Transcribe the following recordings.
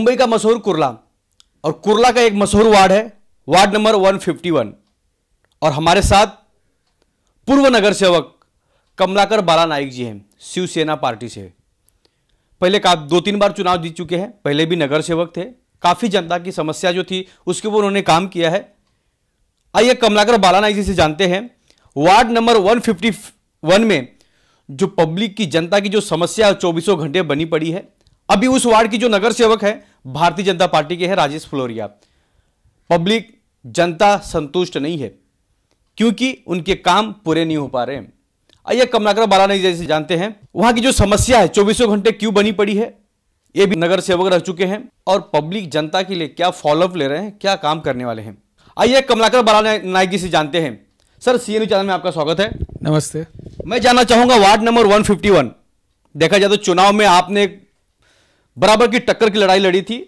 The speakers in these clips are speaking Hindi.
मुंबई का मशहूर कुरला और कुरला का एक मशहूर वार्ड है वार्ड नंबर 151 और हमारे साथ पूर्व नगर सेवक कमलाकर बाला नाइक जी हैं शिवसेना पार्टी से पहले का दो तीन बार चुनाव जीत चुके हैं पहले भी नगर सेवक थे काफ़ी जनता की समस्या जो थी उसके ऊपर उन्होंने काम किया है आइए कमलाकर बाला नाइक जी से जानते हैं वार्ड नंबर वन में जो पब्लिक की जनता की जो समस्या चौबीसों घंटे बनी पड़ी है अभी उस वार्ड की जो नगर सेवक है भारतीय जनता पार्टी के हैं राजेश फ्लोरिया पब्लिक जनता संतुष्ट नहीं है क्योंकि उनके काम पूरे नहीं हो पा रहे हैं आइए कमलाकर बालानी जैसे जानते हैं वहां की जो समस्या है चौबीसों घंटे क्यों बनी पड़ी है ये भी नगर सेवक रह चुके हैं और पब्लिक जनता के लिए क्या फॉलोअप ले रहे हैं क्या काम करने वाले हैं आइए कमलाकर बाला नायक जी से जानते हैं सर एन चैनल में आपका स्वागत है नमस्ते मैं जानना चाहूंगा वार्ड नंबर 151 देखा जाए तो चुनाव में आपने बराबर की टक्कर की लड़ाई लड़ी थी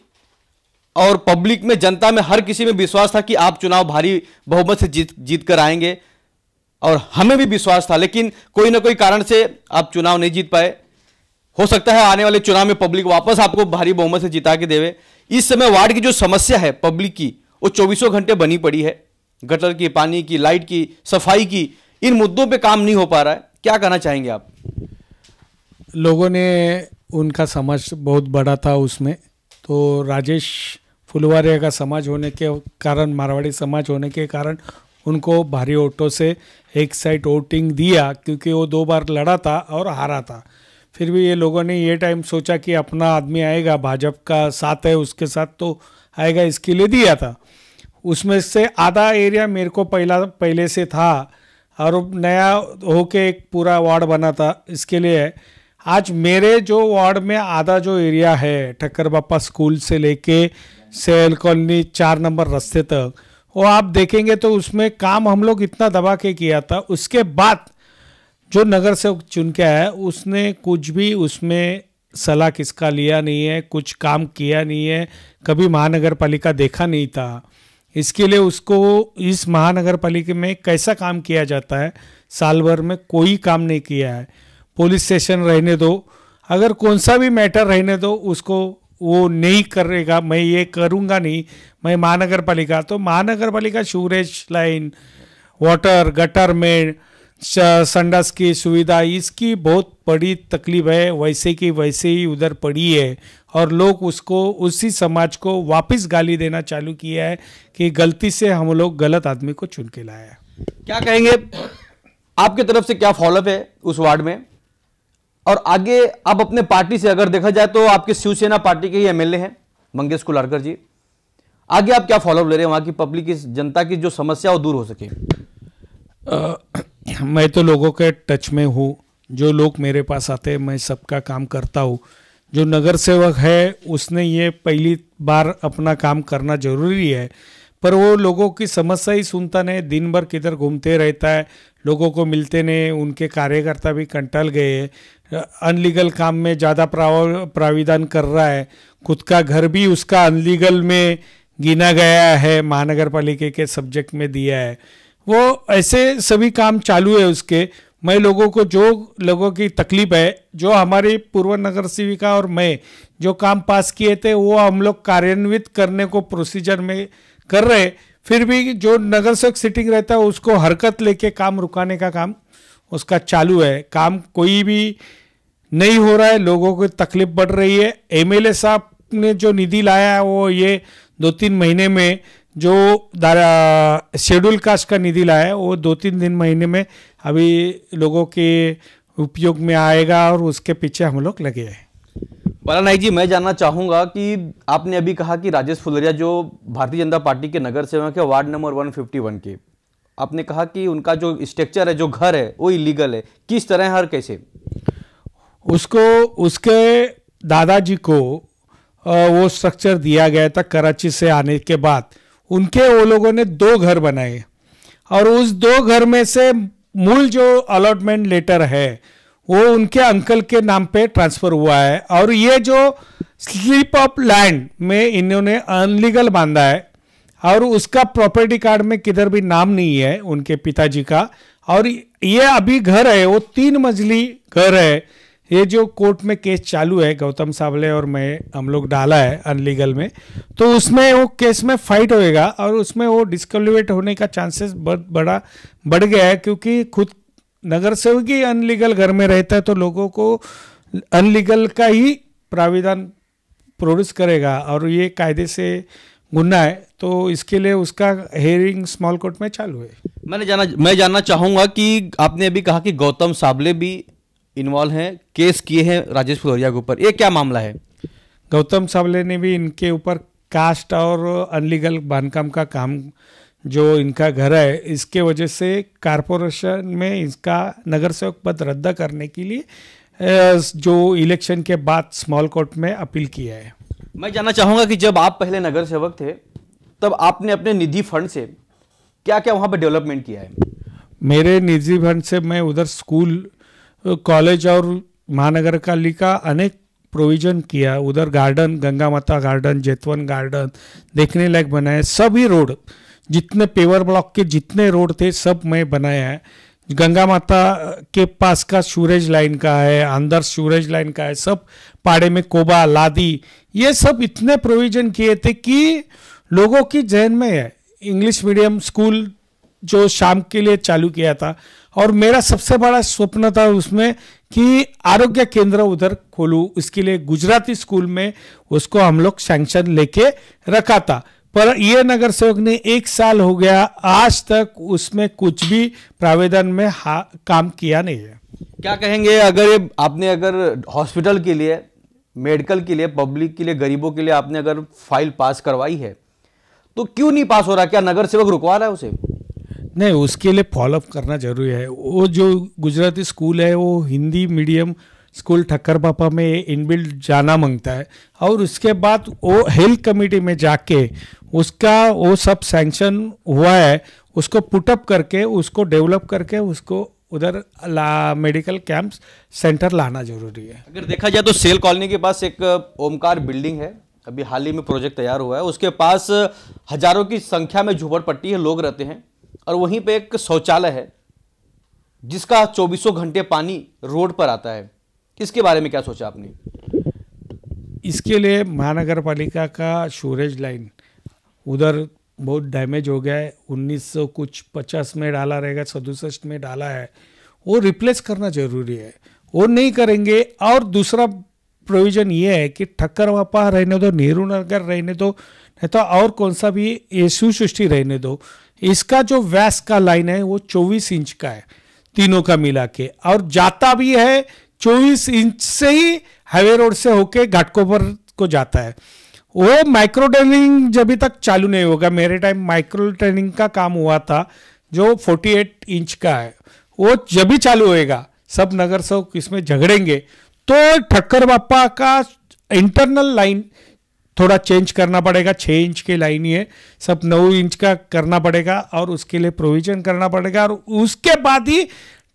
और पब्लिक में जनता में हर किसी में विश्वास था कि आप चुनाव भारी बहुमत से जीत जीत कर आएंगे और हमें भी विश्वास था लेकिन कोई ना कोई कारण से आप चुनाव नहीं जीत पाए हो सकता है आने वाले चुनाव में पब्लिक वापस आपको भारी बहुमत से जिता के देवे इस समय वार्ड की जो समस्या है पब्लिक की वो चौबीसों घंटे बनी पड़ी है गटर की पानी की लाइट की सफाई की इन मुद्दों पर काम नहीं हो पा रहा है क्या कहना चाहेंगे आप लोगों ने उनका समाज बहुत बड़ा था उसमें तो राजेश फुलवारिया का समाज होने के कारण मारवाड़ी समाज होने के कारण उनको भारी वोटों से एक साइड वोटिंग दिया क्योंकि वो दो बार लड़ा था और हारा था फिर भी ये लोगों ने ये टाइम सोचा कि अपना आदमी आएगा भाजपा का साथ है उसके साथ तो आएगा इसके लिए दिया था उसमें से आधा एरिया मेरे को पहला पहले से था और नया होके एक पूरा वार्ड बना था इसके लिए आज मेरे जो वार्ड में आधा जो एरिया है ठक्कर बापा स्कूल से लेके सेल कॉलोनी चार नंबर रास्ते तक वो आप देखेंगे तो उसमें काम हम लोग इतना दबा के किया था उसके बाद जो नगर सेवक चुन के आया उसने कुछ भी उसमें सलाह किसका लिया नहीं है कुछ काम किया नहीं है कभी महानगर पालिका देखा नहीं था इसके लिए उसको इस महानगर पालिका में कैसा काम किया जाता है साल भर में कोई काम नहीं किया है पुलिस स्टेशन रहने दो अगर कौन सा भी मैटर रहने दो उसको वो नहीं करेगा मैं ये करूँगा नहीं मैं महानगर पालिका तो महानगर पालिका शूरेज लाइन वाटर गटर में संडास की सुविधा इसकी बहुत बड़ी तकलीफ है वैसे की वैसे ही उधर पड़ी है और लोग उसको उसी समाज को वापस गाली देना चालू किया है कि गलती से हम लोग गलत आदमी को चुन के लाया क्या कहेंगे आपकी तरफ से क्या फॉलोअप है उस वार्ड में और आगे अब अपने पार्टी से अगर देखा जाए तो आपके शिवसेना पार्टी के ही एमएलए हैं मंगेश कुलारकर जी आगे आप क्या फॉलोअप ले रहे हैं वहाँ की पब्लिक की जनता की जो समस्या वो दूर हो सके आ, मैं तो लोगों के टच में हूँ जो लोग मेरे पास आते हैं मैं सबका काम करता हूँ जो नगर सेवक है उसने ये पहली बार अपना काम करना जरूरी है पर वो लोगों की समस्या ही सुनता नहीं दिन भर किधर घूमते रहता है लोगों को मिलते नहीं उनके कार्यकर्ता भी कंटल गए हैं अनलीगल काम में ज़्यादा प्राव प्राविधान कर रहा है खुद का घर भी उसका अनलीगल में गिना गया है महानगर पालिके के सब्जेक्ट में दिया है वो ऐसे सभी काम चालू है उसके मैं लोगों को जो लोगों की तकलीफ है जो हमारी पूर्व नगर सेविका और मैं जो काम पास किए थे वो हम लोग कार्यान्वित करने को प्रोसीजर में कर रहे फिर भी जो नगर सेवक सिटिंग रहता है उसको हरकत लेके काम रुकाने का काम उसका चालू है काम कोई भी नहीं हो रहा है लोगों को तकलीफ बढ़ रही है एमएलए साहब ने जो निधि लाया है वो ये दो तीन महीने में जो शेड्यूल कास्ट का निधि लाया है वो दो तीन दिन महीने में अभी लोगों के उपयोग में आएगा और उसके पीछे हम लोग लगे हैं बाला नाइक जी मैं जानना चाहूँगा कि आपने अभी कहा कि राजेश फुलरिया जो भारतीय जनता पार्टी के नगर सेवक है वार्ड नंबर 151 के आपने कहा कि उनका जो स्ट्रक्चर है जो घर है वो इलीगल है किस तरह है और कैसे उसको उसके दादाजी को वो स्ट्रक्चर दिया गया था कराची से आने के बाद उनके वो लोगों ने दो घर बनाए और उस दो घर में से मूल जो अलॉटमेंट लेटर है वो उनके अंकल के नाम पे ट्रांसफ़र हुआ है और ये जो स्लिप ऑफ लैंड में इन्होंने अनलीगल बांधा है और उसका प्रॉपर्टी कार्ड में किधर भी नाम नहीं है उनके पिताजी का और ये अभी घर है वो तीन मंजिली घर है ये जो कोर्ट में केस चालू है गौतम सावले और मैं हम लोग डाला है अनलीगल में तो उसमें वो केस में फाइट होएगा और उसमें वो डिस्कलिवेट होने का चांसेस बहुत बड़ा बढ़ गया है क्योंकि खुद नगर सेवक ही अनलीगल घर में रहता है तो लोगों को अनलीगल का ही प्राविधान प्रोड्यूस करेगा और ये कायदे से गुना है तो इसके लिए उसका हेयरिंग स्मॉल कोर्ट में चालू है मैंने जाना मैं जानना चाहूँगा कि आपने अभी कहा कि गौतम साबले भी इन्वॉल्व हैं केस किए हैं राजेश फुलौरिया के ऊपर ये क्या मामला है गौतम सावले ने भी इनके ऊपर कास्ट और अनलीगल बांधकाम का काम जो इनका घर है इसके वजह से कारपोरेशन में इसका नगर सेवक पद रद्द करने के लिए जो इलेक्शन के बाद स्मॉल कोर्ट में अपील किया है मैं जानना चाहूँगा कि जब आप पहले नगर सेवक थे तब आपने अपने निधि फंड से क्या क्या वहाँ पर डेवलपमेंट किया है मेरे निजी फंड से मैं उधर स्कूल कॉलेज और महानगर का अनेक प्रोविजन किया उधर गार्डन गंगा माता गार्डन जेतवन गार्डन देखने लायक बनाया सभी रोड जितने पेवर ब्लॉक के जितने रोड थे सब मैं बनाया है गंगा माता के पास का सूरज लाइन का है अंदर सूरज लाइन का है सब पाड़े में कोबा लादी ये सब इतने प्रोविजन किए थे कि लोगों की जहन में है इंग्लिश मीडियम स्कूल जो शाम के लिए चालू किया था और मेरा सबसे बड़ा स्वप्न था उसमें कि आरोग्य केंद्र उधर खोलूँ उसके लिए गुजराती स्कूल में उसको हम लोग सैंक्शन लेके रखा था पर यह नगर सेवक ने एक साल हो गया आज तक उसमें कुछ भी प्रावेदन में काम किया नहीं है क्या कहेंगे अगर ये आपने अगर हॉस्पिटल के लिए मेडिकल के लिए पब्लिक के लिए गरीबों के लिए आपने अगर फाइल पास करवाई है तो क्यों नहीं पास हो रहा क्या नगर सेवक रुकवा रहा है उसे नहीं उसके लिए फॉलोअप करना जरूरी है वो जो गुजराती स्कूल है वो हिंदी मीडियम स्कूल ठक्कर पापा में इनबिल्ड जाना मांगता है और उसके बाद वो हेल्थ कमेटी में जाके उसका वो सब सैंक्शन हुआ है उसको पुटअप करके उसको डेवलप करके उसको उधर ला मेडिकल कैंप्स सेंटर लाना जरूरी है अगर देखा जाए तो सेल कॉलोनी के पास एक ओमकार बिल्डिंग है अभी हाल ही में प्रोजेक्ट तैयार हुआ है उसके पास हजारों की संख्या में झोपड़पट्टी है लोग रहते हैं और वहीं पे एक शौचालय है जिसका चौबीसों घंटे पानी रोड पर आता है इसके बारे में क्या सोचा आपने इसके लिए महानगर पालिका का शोरेज लाइन उधर बहुत डैमेज हो गया है उन्नीस कुछ पचास में डाला रहेगा सदुसठ में डाला है वो रिप्लेस करना जरूरी है वो नहीं करेंगे और दूसरा प्रोविजन ये है कि ठक्कर वापा रहने दो नेहरू नगर रहने दो नहीं तो और कौन सा भी ये सृष्टि रहने दो इसका जो वैस का लाइन है वो 24 इंच का है तीनों का मिला के और जाता भी है 24 इंच से ही हाईवे रोड से होके घाटकोपर को जाता है वो माइक्रो ट्रेनिंग जब तक चालू नहीं होगा मेरे टाइम माइक्रो ट्रेनिंग का काम हुआ था जो 48 इंच का है वो जब भी चालू होएगा सब नगर सेवक इसमें झगड़ेंगे तो ठक्कर बापा का इंटरनल लाइन थोड़ा चेंज करना पड़ेगा छः इंच की लाइन ही है सब नौ इंच का करना पड़ेगा और उसके लिए प्रोविजन करना पड़ेगा और उसके बाद ही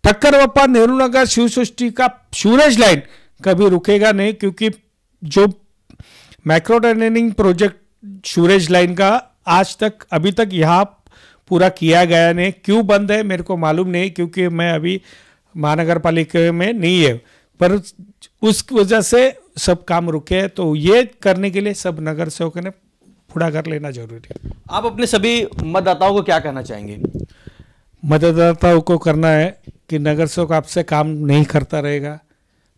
ठक्कर बप्पा नेहरू नगर शिव सृष्टि का सूरज लाइन कभी रुकेगा नहीं क्योंकि जो मैक्रो प्रोजेक्ट सूरज लाइन का आज तक अभी तक यहाँ पूरा किया गया नहीं क्यों बंद है मेरे को मालूम नहीं क्योंकि मैं अभी महानगर पालिका में नहीं है पर उस वजह से सब काम रुके तो ये करने के लिए सब नगर सेवकों ने पूरा कर लेना जरूरी है आप अपने सभी मतदाताओं को क्या कहना चाहेंगे मतदाताओं को करना है कि नगर सेवक आपसे काम नहीं करता रहेगा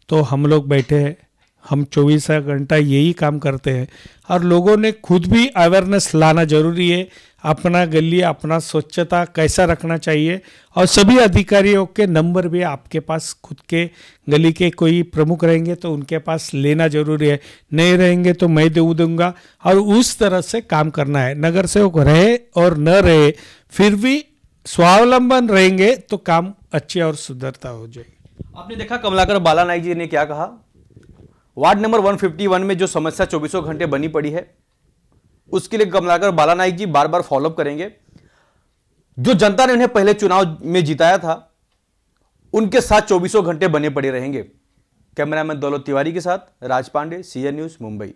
तो हम लोग बैठे हैं हम चौबीस घंटा यही काम करते हैं और लोगों ने खुद भी अवेयरनेस लाना जरूरी है अपना गली अपना स्वच्छता कैसा रखना चाहिए और सभी अधिकारियों के नंबर भी आपके पास खुद के गली के कोई प्रमुख रहेंगे तो उनके पास लेना जरूरी है नहीं रहेंगे तो मैं दे दूंगा और उस तरह से काम करना है नगर सेवक रहे और न रहे फिर भी स्वावलंबन रहेंगे तो काम अच्छे और सुधरता हो जाएगी आपने देखा कमलाकर बाला नाइक जी ने क्या कहा वार्ड नंबर 151 में जो समस्या चौबीसों घंटे बनी पड़ी है उसके लिए कमलाकर बाला नाइक जी बार बार फॉलोअप करेंगे जो जनता ने उन्हें पहले चुनाव में जिताया था उनके साथ चौबीसों घंटे बने पड़े रहेंगे कैमरामैन दौलत तिवारी के साथ राज पांडे सीएन न्यूज मुंबई